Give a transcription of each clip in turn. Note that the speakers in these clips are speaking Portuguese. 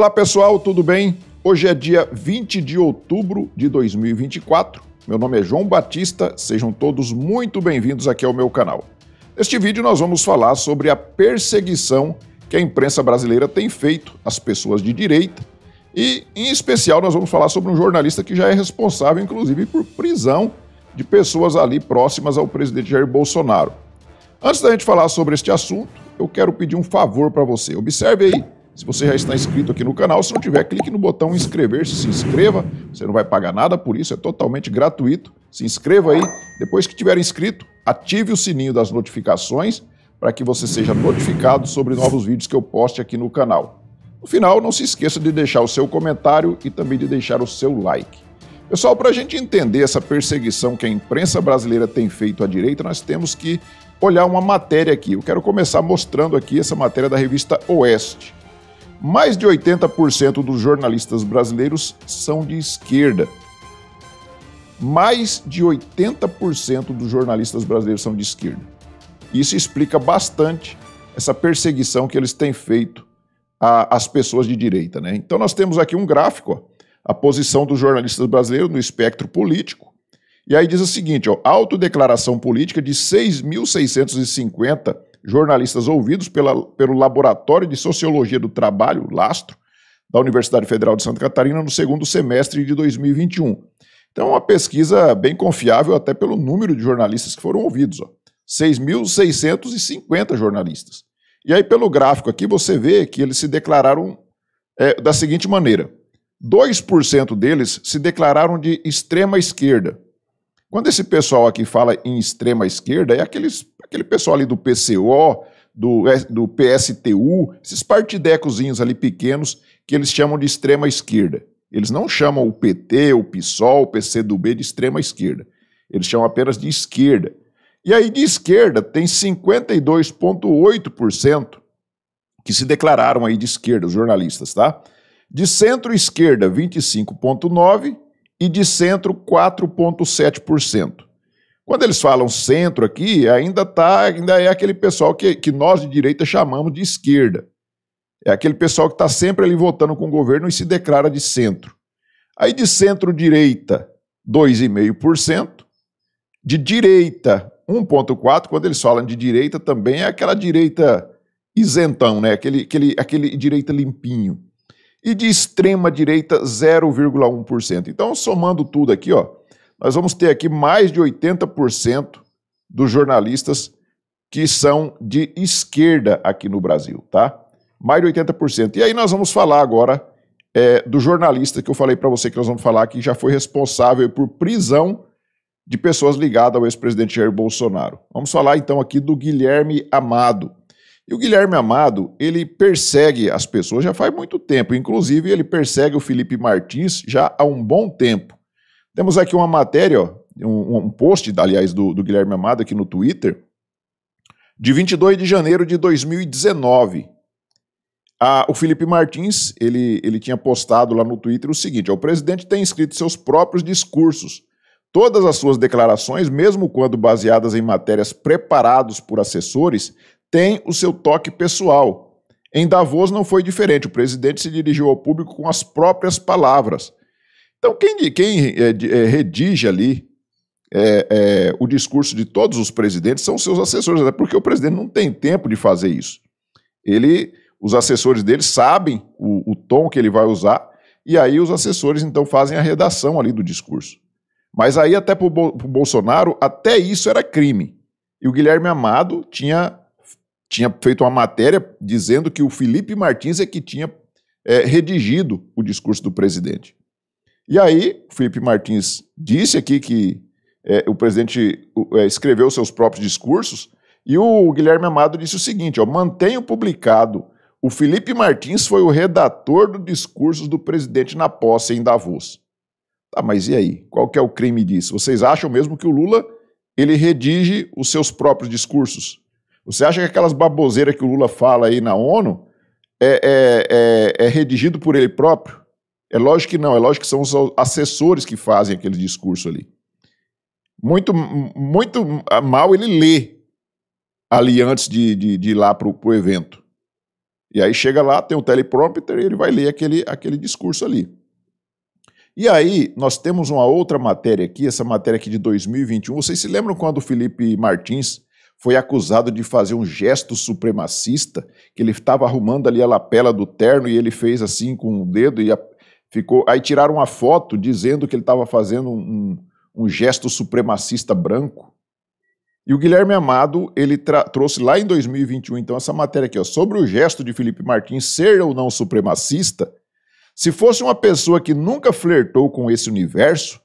Olá pessoal, tudo bem? Hoje é dia 20 de outubro de 2024. Meu nome é João Batista, sejam todos muito bem-vindos aqui ao meu canal. Neste vídeo nós vamos falar sobre a perseguição que a imprensa brasileira tem feito às pessoas de direita e, em especial, nós vamos falar sobre um jornalista que já é responsável, inclusive, por prisão de pessoas ali próximas ao presidente Jair Bolsonaro. Antes da gente falar sobre este assunto, eu quero pedir um favor para você. Observe aí se você já está inscrito aqui no canal, se não tiver, clique no botão inscrever-se, se inscreva. Você não vai pagar nada por isso, é totalmente gratuito. Se inscreva aí. Depois que tiver inscrito, ative o sininho das notificações para que você seja notificado sobre novos vídeos que eu poste aqui no canal. No final, não se esqueça de deixar o seu comentário e também de deixar o seu like. Pessoal, para a gente entender essa perseguição que a imprensa brasileira tem feito à direita, nós temos que olhar uma matéria aqui. Eu quero começar mostrando aqui essa matéria da revista Oeste mais de 80% dos jornalistas brasileiros são de esquerda. Mais de 80% dos jornalistas brasileiros são de esquerda. Isso explica bastante essa perseguição que eles têm feito às pessoas de direita. Né? Então, nós temos aqui um gráfico, ó, a posição dos jornalistas brasileiros no espectro político. E aí diz o seguinte: ó, autodeclaração política de 6.650 jornalistas ouvidos pela, pelo Laboratório de Sociologia do Trabalho, Lastro, da Universidade Federal de Santa Catarina no segundo semestre de 2021. Então, uma pesquisa bem confiável até pelo número de jornalistas que foram ouvidos, 6.650 jornalistas. E aí, pelo gráfico aqui, você vê que eles se declararam é, da seguinte maneira: 2% deles se declararam de extrema esquerda, quando esse pessoal aqui fala em extrema esquerda, é aqueles, aquele pessoal ali do PCO, do, do PSTU, esses partidecozinhos ali pequenos que eles chamam de extrema esquerda. Eles não chamam o PT, o PSOL, o PCdoB de extrema esquerda. Eles chamam apenas de esquerda. E aí de esquerda tem 52,8% que se declararam aí de esquerda, os jornalistas, tá? De centro-esquerda, 25,9% e de centro 4,7%. Quando eles falam centro aqui, ainda tá, ainda é aquele pessoal que, que nós de direita chamamos de esquerda. É aquele pessoal que está sempre ali votando com o governo e se declara de centro. Aí de centro-direita, 2,5%. De direita, 1,4%. Quando eles falam de direita também, é aquela direita isentão, né? aquele, aquele, aquele direita limpinho e de extrema direita 0,1%. Então, somando tudo aqui, ó, nós vamos ter aqui mais de 80% dos jornalistas que são de esquerda aqui no Brasil, tá? Mais de 80%. E aí nós vamos falar agora é, do jornalista que eu falei para você que nós vamos falar que já foi responsável por prisão de pessoas ligadas ao ex-presidente Jair Bolsonaro. Vamos falar então aqui do Guilherme Amado. E o Guilherme Amado, ele persegue as pessoas já faz muito tempo, inclusive ele persegue o Felipe Martins já há um bom tempo. Temos aqui uma matéria, ó, um, um, post, aliás, do, do Guilherme Amado aqui no Twitter, de 22 de janeiro de 2019. Ah, o Felipe Martins, ele, ele tinha postado lá no Twitter o seguinte: ó, o presidente tem escrito seus próprios discursos. Todas as suas declarações, mesmo quando baseadas em matérias preparadas por assessores, tem o seu toque pessoal. Em Davos não foi diferente, o presidente se dirigiu ao público com as próprias palavras. Então, quem, quem é, é, redige ali é, é, o discurso de todos os presidentes são seus assessores, até porque o presidente não tem tempo de fazer isso. Ele, os assessores dele sabem o, o tom que ele vai usar, e aí os assessores então fazem a redação ali do discurso. Mas aí, até para o Bolsonaro, até isso era crime. E o Guilherme Amado tinha tinha feito uma matéria dizendo que o Felipe Martins é que tinha é, redigido o discurso do presidente. E aí, o Felipe Martins disse aqui que é, o presidente é, escreveu seus próprios discursos, e o Guilherme Amado disse o seguinte: ó, mantenho publicado. O Felipe Martins foi o redator dos discursos do presidente na posse em Davos. Tá, mas e aí? Qual que é o crime disso? Vocês acham mesmo que o Lula ele redige os seus próprios discursos? Você acha que aquelas baboseiras que o Lula fala aí na ONU é, é, é, é redigido por ele próprio? É lógico que não, é lógico que são os assessores que fazem aquele discurso ali. Muito, muito mal ele lê ali antes de, de, de ir lá para o evento. E aí chega lá, tem um teleprompter e ele vai ler aquele, aquele discurso ali. E aí, nós temos uma outra matéria aqui, essa matéria aqui de 2021. Vocês se lembram quando o Felipe Martins foi acusado de fazer um gesto supremacista, que ele estava arrumando ali a lapela do terno e ele fez assim com o um dedo e a, ficou. Aí tiraram uma foto dizendo que ele estava fazendo um, um, gesto supremacista branco. E o Guilherme Amado, ele trouxe lá em 2021, então, essa matéria aqui, ó, sobre o gesto de Felipe Martins ser ou não supremacista. Se fosse uma pessoa que nunca flertou com esse universo,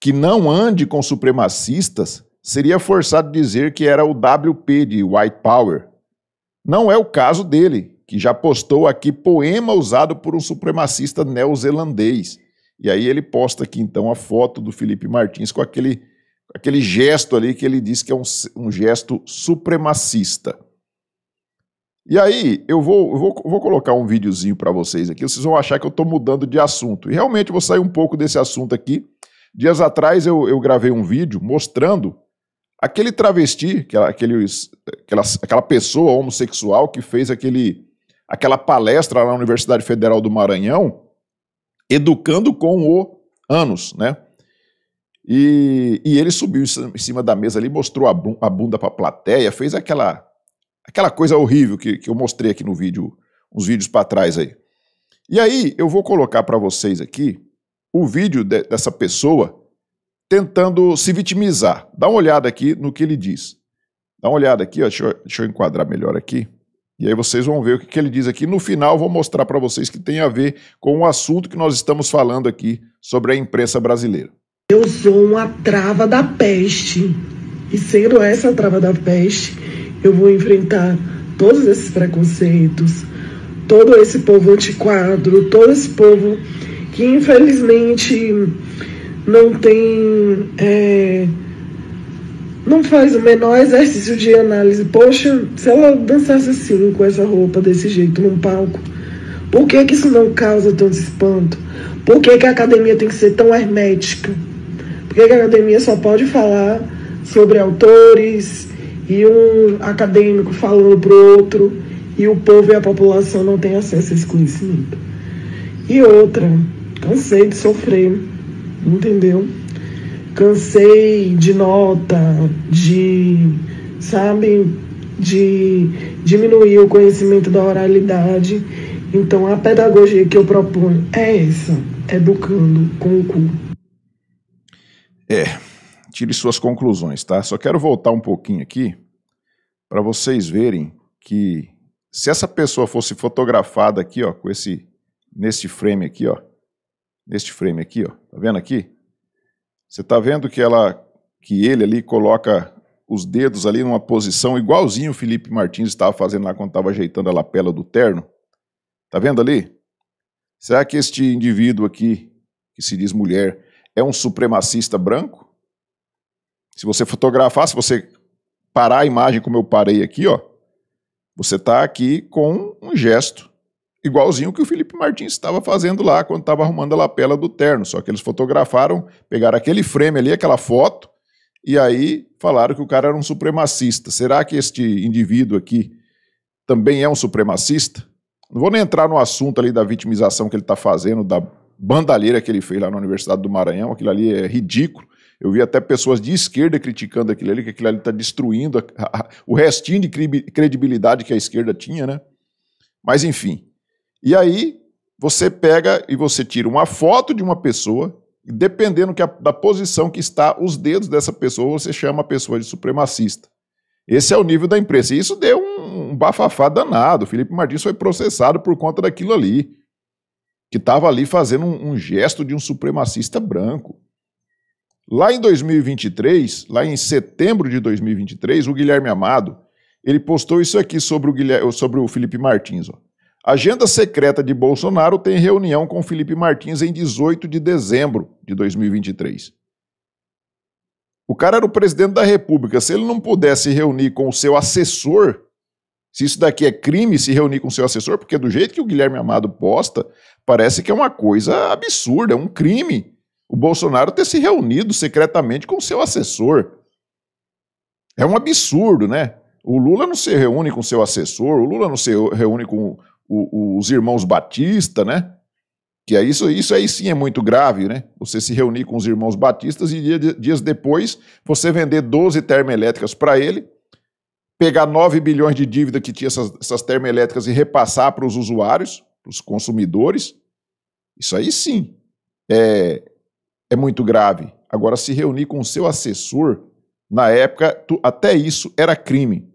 que não ande com supremacistas, seria forçado dizer que era o WP de White Power. Não é o caso dele, que já postou aqui poema usado por um supremacista neozelandês. E aí ele posta aqui então a foto do Felipe Martins com aquele, aquele gesto ali que ele diz que é um, um gesto supremacista. E aí, eu vou, eu vou, vou colocar um videozinho para vocês aqui, vocês vão achar que eu estou mudando de assunto. E realmente vou sair um pouco desse assunto aqui. Dias atrás eu, eu gravei um vídeo mostrando Aquele travesti, aquela, aquele, aquela, aquela pessoa homossexual que fez aquele, aquela palestra lá na Universidade Federal do Maranhão, educando com o anos, né? E, e ele subiu em cima da mesa ali, mostrou a bunda para a plateia, fez aquela, aquela coisa horrível que, que eu mostrei aqui no vídeo, uns vídeos para trás aí. E aí eu vou colocar para vocês aqui o vídeo de, dessa pessoa tentando se vitimizar. Dá uma olhada aqui no que ele diz. Dá uma olhada aqui, ó, deixa, eu, deixa eu enquadrar melhor aqui. E aí vocês vão ver o que, que ele diz aqui. No final, vou mostrar para vocês que tem a ver com o assunto que nós estamos falando aqui sobre a imprensa brasileira. Eu sou uma trava da peste. E sendo essa trava da peste, eu vou enfrentar todos esses preconceitos, todo esse povo antiquado, todo esse povo que infelizmente não tem. É, não faz o menor exercício de análise. Poxa, se ela dançasse assim, com essa roupa, desse jeito, num palco, por que, que isso não causa tanto espanto? Por que, que a academia tem que ser tão hermética? Por que, que a academia só pode falar sobre autores e um acadêmico falando pro outro e o povo e a população não tem acesso a esse conhecimento? E outra, cansei de sofrer entendeu? Cansei de nota, de, sabe, de diminuir o conhecimento da oralidade. Então, a pedagogia que eu proponho é essa: educando com o cu. É, tire suas conclusões, tá? Só quero voltar um pouquinho aqui para vocês verem que se essa pessoa fosse fotografada aqui, ó, com esse nesse frame aqui, ó, neste frame aqui, ó. Tá vendo aqui? Você tá vendo que ela que ele ali coloca os dedos ali numa posição igualzinho o Felipe Martins estava fazendo lá quando estava ajeitando a lapela do terno. Tá vendo ali? Será que este indivíduo aqui, que se diz mulher, é um supremacista branco? Se você fotografar, se você parar a imagem como eu parei aqui, ó, você está aqui com um gesto igualzinho o que o Felipe Martins estava fazendo lá quando estava arrumando a lapela do terno. Só que eles fotografaram, pegaram aquele frame ali, aquela foto, e aí falaram que o cara era um supremacista. Será que este indivíduo aqui também é um supremacista? Não vou nem entrar no assunto ali da vitimização que ele está fazendo, da bandalheira que ele fez lá na Universidade do Maranhão. Aquilo ali é ridículo. Eu vi até pessoas de esquerda criticando aquilo ali, que aquilo ali está destruindo a, a, o restinho de credibilidade que a esquerda tinha, né? Mas enfim, e aí você pega e você tira uma foto de uma pessoa, dependendo a, da posição que está os dedos dessa pessoa, você chama a pessoa de supremacista. Esse é o nível da imprensa. E isso deu um, um bafafá danado. O Felipe Martins foi processado por conta daquilo ali, que estava ali fazendo um, um gesto de um supremacista branco. Lá em 2023, lá em setembro de 2023, o Guilherme Amado, ele postou isso aqui sobre o, Guilherme, sobre o Felipe Martins. Ó. Agenda secreta de Bolsonaro tem reunião com Felipe Martins em 18 de dezembro de 2023. O cara era o presidente da República. Se ele não pudesse reunir com o seu assessor, se isso daqui é crime, se reunir com o seu assessor, porque do jeito que o Guilherme Amado posta, parece que é uma coisa absurda, é um crime. O Bolsonaro ter se reunido secretamente com o seu assessor. É um absurdo, né? O Lula não se reúne com seu assessor, o Lula não se reúne com os irmãos Batista, né? Que é isso, isso aí sim é muito grave, né? Você se reunir com os irmãos batistas e dias depois você vender 12 termoelétricas para ele, pegar 9 bilhões de dívida que tinha essas, essas termoelétricas e repassar para os usuários, para os consumidores. Isso aí sim é, é muito grave. Agora, se reunir com o seu assessor, na época, tu, até isso era crime.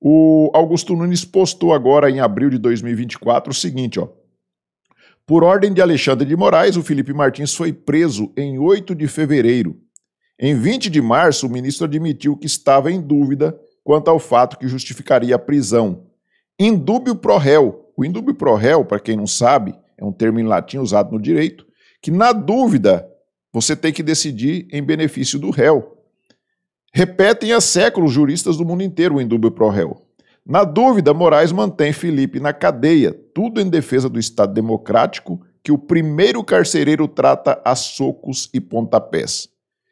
O Augusto Nunes postou agora em abril de 2024 o seguinte, ó. Por ordem de Alexandre de Moraes, o Felipe Martins foi preso em 8 de fevereiro. Em 20 de março, o ministro admitiu que estava em dúvida quanto ao fato que justificaria a prisão. Indúbio pro réu. O indúbio pro réu, para quem não sabe, é um termo em latim usado no direito, que na dúvida você tem que decidir em benefício do réu. Repetem há séculos juristas do mundo inteiro o indúbio pro réu. Na dúvida, Moraes mantém Felipe na cadeia, tudo em defesa do Estado democrático que o primeiro carcereiro trata a socos e pontapés.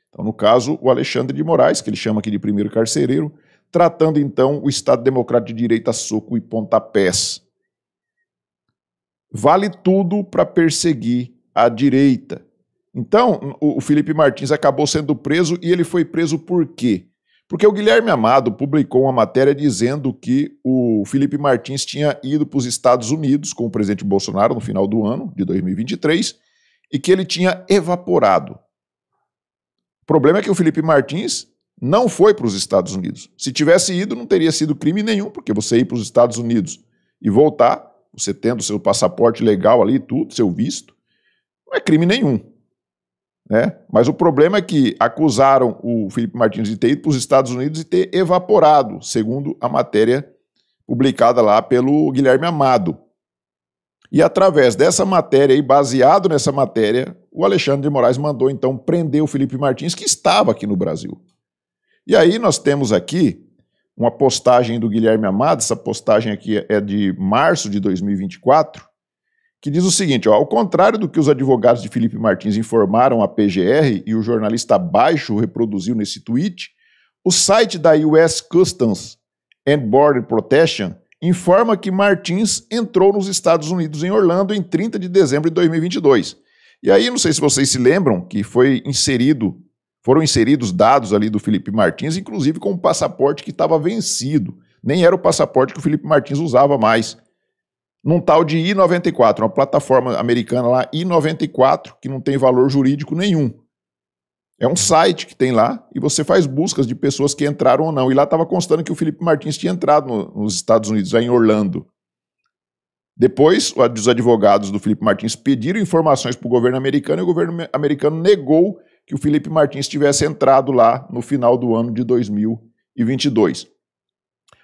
Então, no caso, o Alexandre de Moraes, que ele chama aqui de primeiro carcereiro, tratando então o Estado democrático de direito a soco e pontapés. Vale tudo para perseguir a direita. Então, o Felipe Martins acabou sendo preso e ele foi preso por quê? Porque o Guilherme Amado publicou uma matéria dizendo que o Felipe Martins tinha ido para os Estados Unidos com o presidente Bolsonaro no final do ano de 2023 e que ele tinha evaporado. O problema é que o Felipe Martins não foi para os Estados Unidos. Se tivesse ido, não teria sido crime nenhum, porque você ir para os Estados Unidos e voltar, você tendo seu passaporte legal ali, tudo, seu visto, não é crime nenhum. Né? Mas o problema é que acusaram o Felipe Martins de ter ido para os Estados Unidos e ter evaporado, segundo a matéria publicada lá pelo Guilherme Amado. E através dessa matéria e baseado nessa matéria, o Alexandre de Moraes mandou então prender o Felipe Martins, que estava aqui no Brasil. E aí nós temos aqui uma postagem do Guilherme Amado, essa postagem aqui é de março de 2024, que diz o seguinte: ó, ao contrário do que os advogados de Felipe Martins informaram à PGR e o jornalista Baixo reproduziu nesse tweet, o site da US Customs and Border Protection informa que Martins entrou nos Estados Unidos em Orlando em 30 de dezembro de 2022. E aí, não sei se vocês se lembram que foi inserido, foram inseridos dados ali do Felipe Martins, inclusive com um passaporte que estava vencido. Nem era o passaporte que o Felipe Martins usava mais num tal de I94, uma plataforma americana lá, I94, que não tem valor jurídico nenhum. É um site que tem lá e você faz buscas de pessoas que entraram ou não. E lá estava constando que o Felipe Martins tinha entrado no, nos Estados Unidos, lá em Orlando. Depois, os advogados do Felipe Martins pediram informações para o governo americano e o governo americano negou que o Felipe Martins tivesse entrado lá no final do ano de 2022.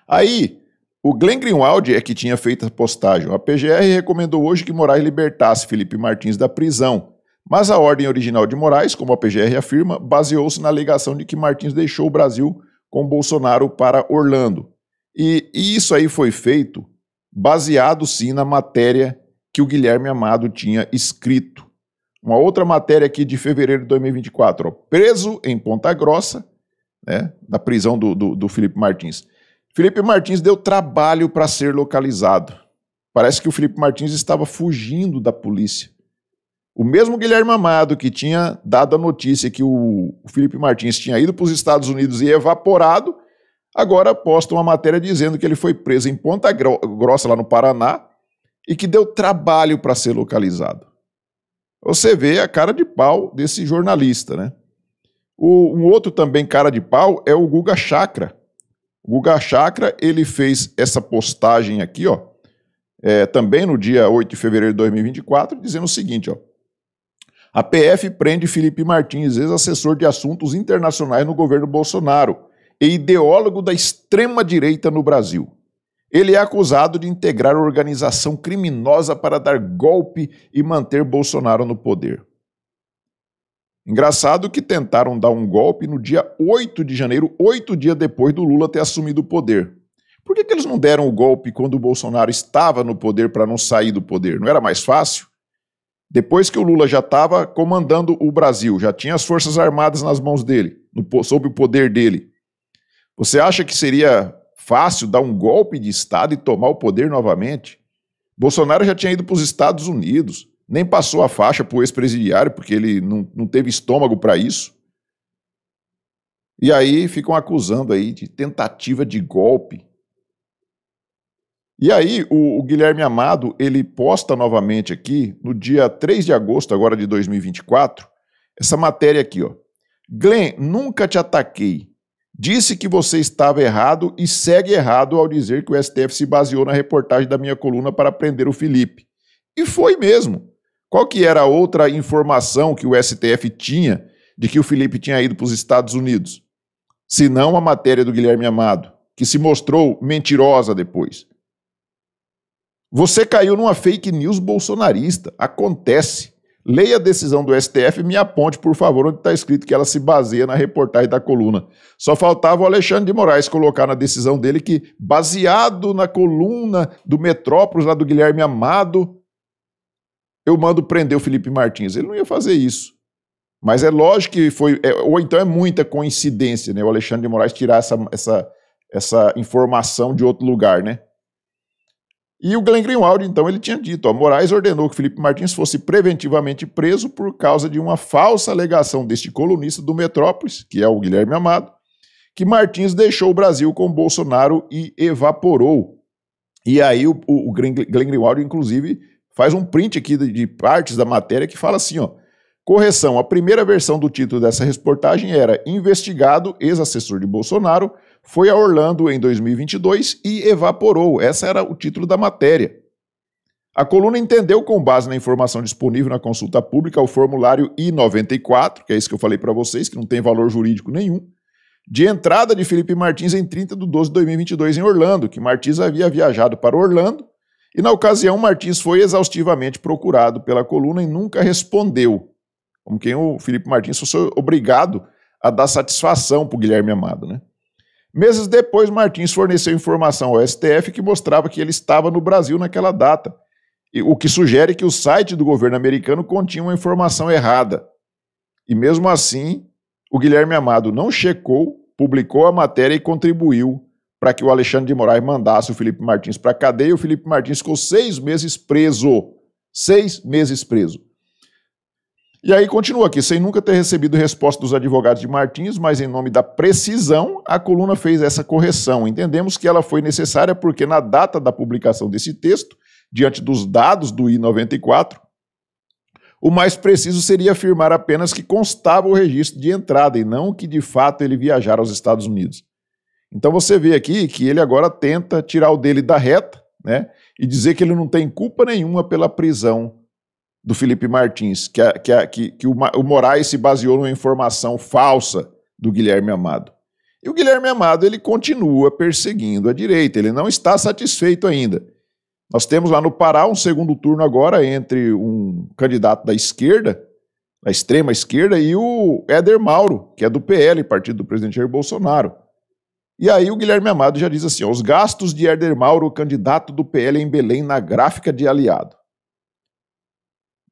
Aí, o Glenn Greenwald é que tinha feito a postagem. A PGR recomendou hoje que Moraes libertasse Felipe Martins da prisão. Mas a ordem original de Moraes, como a PGR afirma, baseou-se na alegação de que Martins deixou o Brasil com Bolsonaro para Orlando. E, e isso aí foi feito baseado sim na matéria que o Guilherme Amado tinha escrito. Uma outra matéria aqui de fevereiro de 2024, ó, preso em Ponta Grossa, né, da prisão do, do, do Felipe Martins. Felipe Martins deu trabalho para ser localizado. Parece que o Felipe Martins estava fugindo da polícia. O mesmo Guilherme Amado, que tinha dado a notícia que o Felipe Martins tinha ido para os Estados Unidos e evaporado, agora posta uma matéria dizendo que ele foi preso em Ponta Grossa, lá no Paraná, e que deu trabalho para ser localizado. Você vê a cara de pau desse jornalista, né? O, um outro também cara de pau é o Guga Chakra, o Guga Chakra, ele fez essa postagem aqui, ó, é, também no dia 8 de fevereiro de 2024, dizendo o seguinte, ó. A PF prende Felipe Martins, ex-assessor de assuntos internacionais no governo Bolsonaro e ideólogo da extrema-direita no Brasil. Ele é acusado de integrar organização criminosa para dar golpe e manter Bolsonaro no poder. Engraçado que tentaram dar um golpe no dia 8 de janeiro, oito dias depois do Lula ter assumido o poder. Por que, que eles não deram o golpe quando o Bolsonaro estava no poder para não sair do poder? Não era mais fácil? Depois que o Lula já estava comandando o Brasil, já tinha as Forças Armadas nas mãos dele, no, sob o poder dele. Você acha que seria fácil dar um golpe de Estado e tomar o poder novamente? Bolsonaro já tinha ido para os Estados Unidos nem passou a faixa para o ex-presidiário, porque ele não, não teve estômago para isso. E aí ficam acusando aí de tentativa de golpe. E aí o, o, Guilherme Amado, ele posta novamente aqui, no dia 3 de agosto agora de 2024, essa matéria aqui, ó. Glenn, nunca te ataquei. Disse que você estava errado e segue errado ao dizer que o STF se baseou na reportagem da minha coluna para prender o Felipe. E foi mesmo. Qual que era a outra informação que o STF tinha de que o Felipe tinha ido para os Estados Unidos? Se não a matéria do Guilherme Amado, que se mostrou mentirosa depois. Você caiu numa fake news bolsonarista. Acontece. Leia a decisão do STF e me aponte, por favor, onde está escrito que ela se baseia na reportagem da coluna. Só faltava o Alexandre de Moraes colocar na decisão dele que, baseado na coluna do Metrópolis, lá do Guilherme Amado, eu mando prender o Felipe Martins. Ele não ia fazer isso. Mas é lógico que foi. É, ou então é muita coincidência, né? O Alexandre de Moraes tirar essa, essa, essa informação de outro lugar, né? E o Glenn Greenwald, então, ele tinha dito: ó, Moraes ordenou que Felipe Martins fosse preventivamente preso por causa de uma falsa alegação deste colunista do Metrópolis, que é o Guilherme Amado, que Martins deixou o Brasil com Bolsonaro e evaporou. E aí o, o Glenn Greenwald, inclusive, faz um print aqui de partes da matéria que fala assim, ó. Correção: a primeira versão do título dessa reportagem era Investigado ex-assessor de Bolsonaro foi a Orlando em 2022 e evaporou. Essa era o título da matéria. A coluna entendeu, com base na informação disponível na consulta pública, o formulário I-94, que é isso que eu falei para vocês, que não tem valor jurídico nenhum, de entrada de Felipe Martins em 30 de 12 de 2022 em Orlando, que Martins havia viajado para Orlando e na ocasião, Martins foi exaustivamente procurado pela coluna e nunca respondeu. Como quem o Felipe Martins foi obrigado a dar satisfação para o Guilherme Amado. Né? Meses depois, Martins forneceu informação ao STF que mostrava que ele estava no Brasil naquela data, o que sugere que o site do governo americano continha uma informação errada. E mesmo assim, o Guilherme Amado não checou, publicou a matéria e contribuiu para que o Alexandre de Moraes mandasse o Felipe Martins para a cadeia. O Felipe Martins ficou seis meses preso. Seis meses preso. E aí continua aqui, sem nunca ter recebido resposta dos advogados de Martins, mas em nome da precisão, a coluna fez essa correção. Entendemos que ela foi necessária porque na data da publicação desse texto, diante dos dados do I94, o mais preciso seria afirmar apenas que constava o registro de entrada e não que de fato ele viajara aos Estados Unidos. Então você vê aqui que ele agora tenta tirar o dele da reta, né? E dizer que ele não tem culpa nenhuma pela prisão do Felipe Martins, que, a, que, a, que, que o, o Moraes se baseou numa informação falsa do Guilherme Amado. E o Guilherme Amado ele continua perseguindo a direita, ele não está satisfeito ainda. Nós temos lá no Pará um segundo turno agora entre um candidato da esquerda, da extrema esquerda, e o Éder Mauro, que é do PL, partido do presidente Jair Bolsonaro. E aí o Guilherme Amado já diz assim: os gastos de Herder Mauro, candidato do PL em Belém, na gráfica de aliado.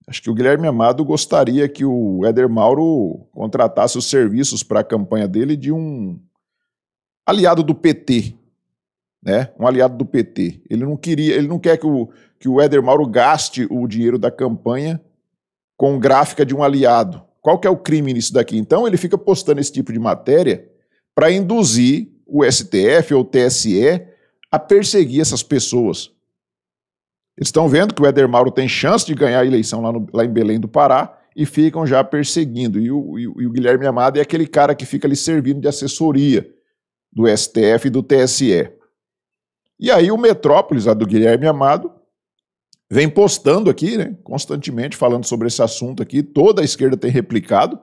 Acho que o Guilherme Amado gostaria que o Éder Mauro contratasse os serviços para a campanha dele de um aliado do PT, né? Um aliado do PT. Ele não queria, ele não quer que o que o Éder Mauro gaste o dinheiro da campanha com gráfica de um aliado. Qual que é o crime nisso daqui? Então ele fica postando esse tipo de matéria para induzir o STF ou o TSE a perseguir essas pessoas. Eles estão vendo que o Eder Mauro tem chance de ganhar a eleição lá, no, lá em Belém do Pará e ficam já perseguindo. E o, e o, Guilherme Amado é aquele cara que fica ali servindo de assessoria do STF e do TSE. E aí o Metrópolis, a do Guilherme Amado, vem postando aqui, né, constantemente falando sobre esse assunto aqui, toda a esquerda tem replicado,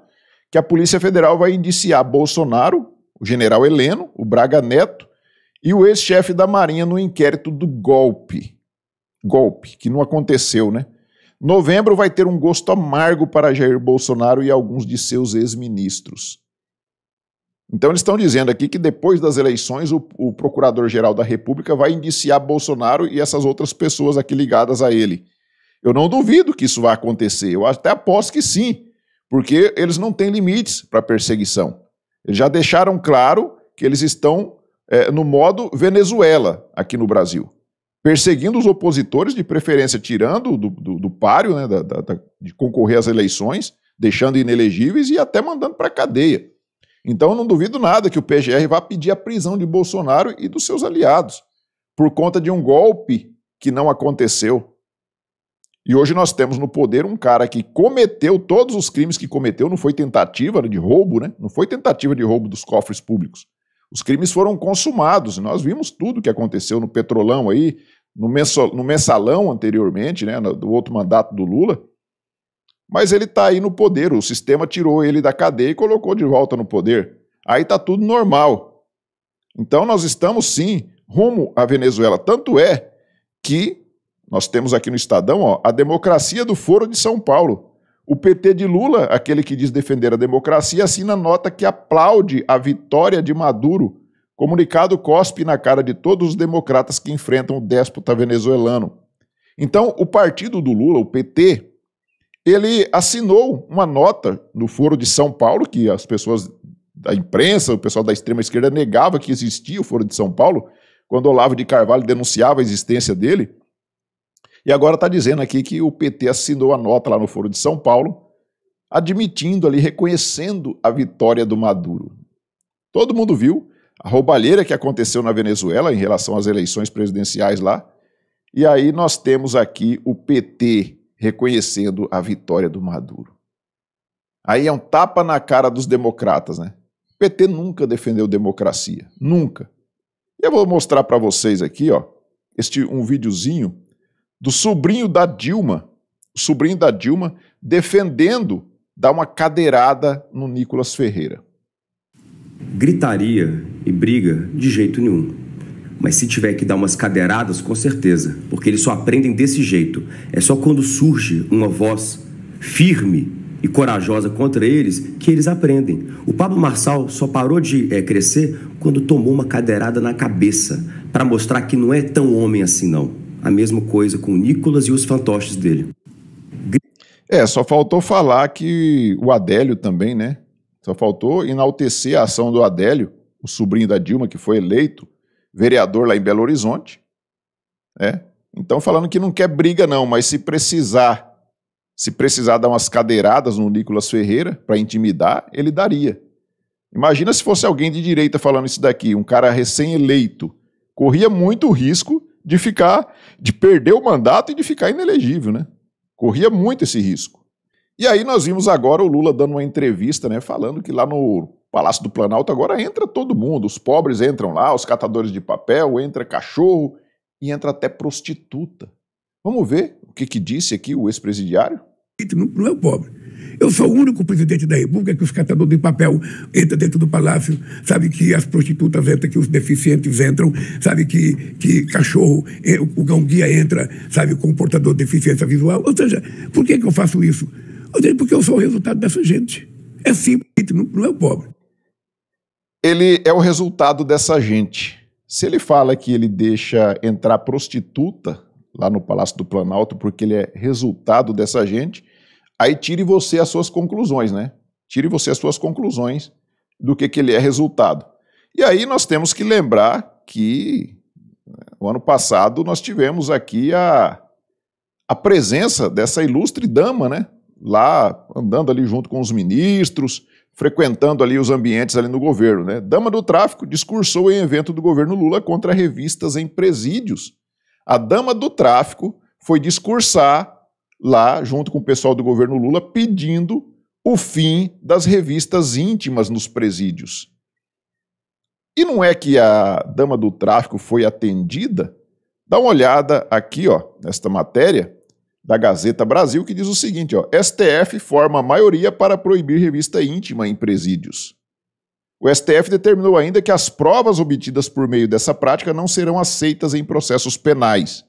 que a Polícia Federal vai indiciar Bolsonaro, o general Heleno, o Braga Neto e o ex-chefe da Marinha no inquérito do golpe. Golpe, que não aconteceu, né? Novembro vai ter um gosto amargo para Jair Bolsonaro e alguns de seus ex-ministros. Então, eles estão dizendo aqui que depois das eleições, o, o procurador-geral da República vai indiciar Bolsonaro e essas outras pessoas aqui ligadas a ele. Eu não duvido que isso vai acontecer, eu até aposto que sim, porque eles não têm limites para perseguição já deixaram claro que eles estão é, no modo Venezuela aqui no Brasil, perseguindo os opositores, de preferência tirando do, do, do páreo né, da, da, de concorrer às eleições, deixando inelegíveis e até mandando para a cadeia. Então não duvido nada que o PGR vá pedir a prisão de Bolsonaro e dos seus aliados por conta de um golpe que não aconteceu. E hoje nós temos no poder um cara que cometeu todos os crimes que cometeu, não foi tentativa de roubo, né? Não foi tentativa de roubo dos cofres públicos. Os crimes foram consumados, nós vimos tudo que aconteceu no Petrolão aí, no, no mensalão anteriormente, né, do outro mandato do Lula. Mas ele está aí no poder, o sistema tirou ele da cadeia e colocou de volta no poder. Aí está tudo normal. Então nós estamos sim rumo à Venezuela. Tanto é que nós temos aqui no Estadão ó, a democracia do Foro de São Paulo. O PT de Lula, aquele que diz defender a democracia, assina nota que aplaude a vitória de Maduro. Comunicado cospe na cara de todos os democratas que enfrentam o déspota venezuelano. Então, o partido do Lula, o PT, ele assinou uma nota no Foro de São Paulo, que as pessoas da imprensa, o pessoal da extrema esquerda negava que existia o Foro de São Paulo, quando Olavo de Carvalho denunciava a existência dele. E agora está dizendo aqui que o PT assinou a nota lá no Foro de São Paulo, admitindo ali, reconhecendo a vitória do Maduro. Todo mundo viu a roubalheira que aconteceu na Venezuela em relação às eleições presidenciais lá. E aí nós temos aqui o PT reconhecendo a vitória do Maduro. Aí é um tapa na cara dos democratas, né? O PT nunca defendeu democracia, nunca. E eu vou mostrar para vocês aqui, ó, este um videozinho do sobrinho da Dilma, o sobrinho da Dilma, defendendo dar uma cadeirada no Nicolas Ferreira. Gritaria e briga de jeito nenhum. Mas se tiver que dar umas cadeiradas, com certeza, porque eles só aprendem desse jeito. É só quando surge uma voz firme e corajosa contra eles que eles aprendem. O Pablo Marçal só parou de é, crescer quando tomou uma cadeirada na cabeça para mostrar que não é tão homem assim não. A mesma coisa com o Nicolas e os fantoches dele. É, só faltou falar que o Adélio também, né? Só faltou enaltecer a ação do Adélio, o sobrinho da Dilma, que foi eleito vereador lá em Belo Horizonte. Né? Então, falando que não quer briga, não, mas se precisar, se precisar dar umas cadeiradas no Nicolas Ferreira para intimidar, ele daria. Imagina se fosse alguém de direita falando isso daqui, um cara recém-eleito. Corria muito risco de ficar, de perder o mandato e de ficar inelegível, né? Corria muito esse risco. E aí nós vimos agora o Lula dando uma entrevista, né, falando que lá no Palácio do Planalto agora entra todo mundo, os pobres entram lá, os catadores de papel, entra cachorro e entra até prostituta. Vamos ver o que, que disse aqui o ex-presidiário? Não, é o pobre. Eu sou o único presidente da República que os catadores de papel entram dentro do palácio, sabe que as prostitutas entram, que os deficientes entram, sabe que, que cachorro, eh, o cão guia entra, sabe, com o portador de deficiência visual. Ou seja, por que, que eu faço isso? Ou seja, porque eu sou o resultado dessa gente. É simples, não, não é o pobre. Ele é o resultado dessa gente. Se ele fala que ele deixa entrar prostituta lá no Palácio do Planalto, porque ele é resultado dessa gente, aí tire você as suas conclusões, né? Tire você as suas conclusões do que, que ele é resultado. E aí nós temos que lembrar que né, o ano passado nós tivemos aqui a, a presença dessa ilustre dama, né? Lá andando ali junto com os ministros, frequentando ali os ambientes ali no governo, né? Dama do tráfico discursou em evento do governo Lula contra revistas em presídios a dama do tráfico foi discursar lá, junto com o pessoal do governo Lula, pedindo o fim das revistas íntimas nos presídios. E não é que a dama do tráfico foi atendida? Dá uma olhada aqui, ó, nesta matéria da Gazeta Brasil, que diz o seguinte: ó, STF forma maioria para proibir revista íntima em presídios. O STF determinou ainda que as provas obtidas por meio dessa prática não serão aceitas em processos penais.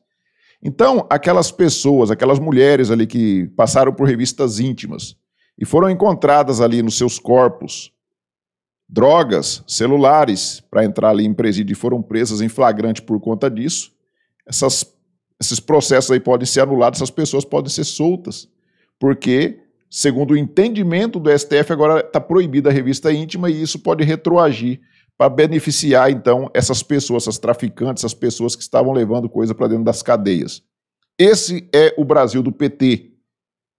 Então, aquelas pessoas, aquelas mulheres ali que passaram por revistas íntimas e foram encontradas ali nos seus corpos drogas, celulares, para entrar ali em presídio e foram presas em flagrante por conta disso, essas, esses processos aí podem ser anulados, essas pessoas podem ser soltas, porque Segundo o entendimento do STF, agora está proibida a revista íntima e isso pode retroagir para beneficiar, então, essas pessoas, essas traficantes, essas pessoas que estavam levando coisa para dentro das cadeias. Esse é o Brasil do PT.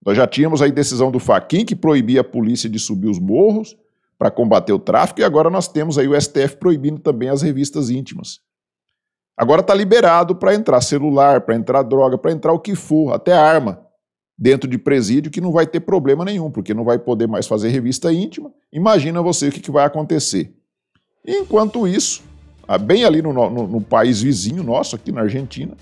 Nós já tínhamos aí decisão do Faquin que proibia a polícia de subir os morros para combater o tráfico e agora nós temos aí o STF proibindo também as revistas íntimas. Agora está liberado para entrar celular, para entrar droga, para entrar o que for, até arma dentro de presídio que não vai ter problema nenhum, porque não vai poder mais fazer revista íntima. Imagina você o que, que vai acontecer. Enquanto isso, ah, bem ali no, no, no país vizinho nosso, aqui na Argentina,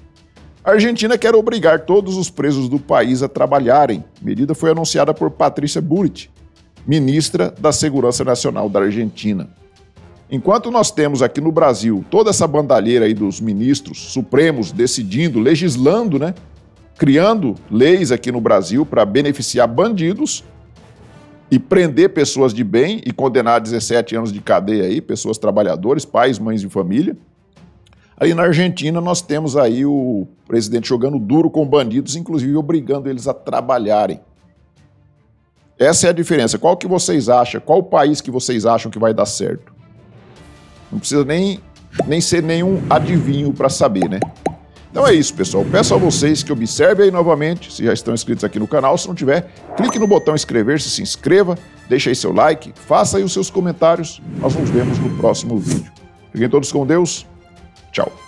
a Argentina quer obrigar todos os presos do país a trabalharem. medida foi anunciada por Patrícia Burrit, ministra da Segurança Nacional da Argentina. Enquanto nós temos aqui no Brasil toda essa bandalheira aí dos ministros supremos decidindo, legislando, né, criando leis aqui no Brasil para beneficiar bandidos e prender pessoas de bem e condenar a 17 anos de cadeia aí, pessoas trabalhadores, pais, mães e família. Aí na Argentina nós temos aí o presidente jogando duro com bandidos, inclusive obrigando eles a trabalharem. Essa é a diferença. Qual que vocês acham? Qual país que vocês acham que vai dar certo? Não precisa nem, nem ser nenhum adivinho para saber, né? Então é isso, pessoal. Peço a vocês que observem aí novamente, se já estão inscritos aqui no canal. Se não tiver, clique no botão inscrever-se, se inscreva, deixe aí seu like, faça aí os seus comentários. Nós nos vemos no próximo vídeo. Fiquem todos com Deus. Tchau.